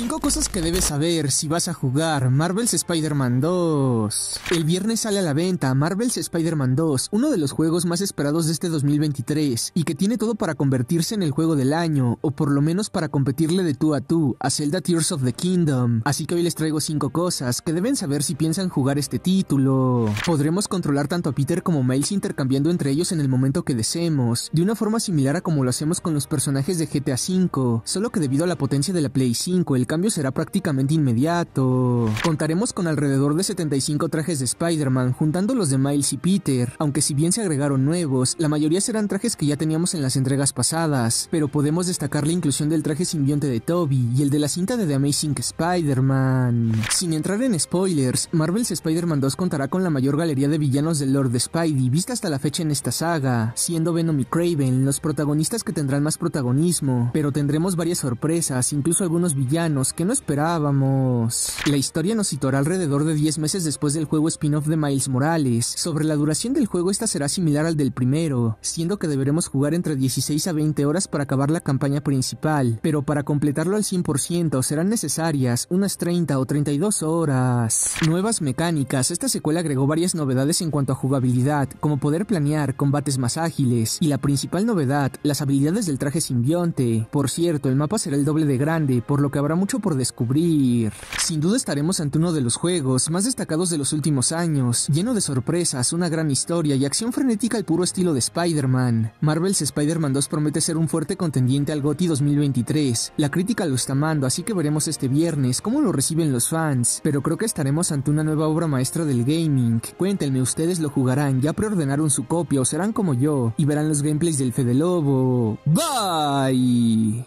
5 cosas que debes saber si vas a jugar Marvel's Spider-Man 2. El viernes sale a la venta Marvel's Spider-Man 2, uno de los juegos más esperados de este 2023 y que tiene todo para convertirse en el juego del año o por lo menos para competirle de tú a tú a Zelda Tears of the Kingdom. Así que hoy les traigo 5 cosas que deben saber si piensan jugar este título. Podremos controlar tanto a Peter como Miles intercambiando entre ellos en el momento que deseemos, de una forma similar a como lo hacemos con los personajes de GTA V, solo que debido a la potencia de la Play 5, el cambio será prácticamente inmediato. Contaremos con alrededor de 75 trajes de Spider-Man, juntando los de Miles y Peter, aunque si bien se agregaron nuevos, la mayoría serán trajes que ya teníamos en las entregas pasadas, pero podemos destacar la inclusión del traje simbionte de Toby y el de la cinta de The Amazing Spider-Man. Sin entrar en spoilers, Marvel's Spider-Man 2 contará con la mayor galería de villanos del Lord Spidey vista hasta la fecha en esta saga, siendo Venom y Craven los protagonistas que tendrán más protagonismo, pero tendremos varias sorpresas, incluso algunos villanos que no esperábamos. La historia nos situará alrededor de 10 meses después del juego spin-off de Miles Morales. Sobre la duración del juego esta será similar al del primero, siendo que deberemos jugar entre 16 a 20 horas para acabar la campaña principal, pero para completarlo al 100% serán necesarias unas 30 o 32 horas. Nuevas mecánicas, esta secuela agregó varias novedades en cuanto a jugabilidad, como poder planear, combates más ágiles, y la principal novedad, las habilidades del traje simbionte. Por cierto, el mapa será el doble de grande, por lo que habrá mucho por descubrir. Sin duda estaremos ante uno de los juegos más destacados de los últimos años, lleno de sorpresas, una gran historia y acción frenética al puro estilo de Spider-Man. Marvel's Spider-Man 2 promete ser un fuerte contendiente al GOTY 2023. La crítica lo está amando, así que veremos este viernes cómo lo reciben los fans, pero creo que estaremos ante una nueva obra maestra del gaming. Cuéntenme, ustedes lo jugarán, ya preordenaron su copia o serán como yo y verán los gameplays del Fede Lobo. Bye.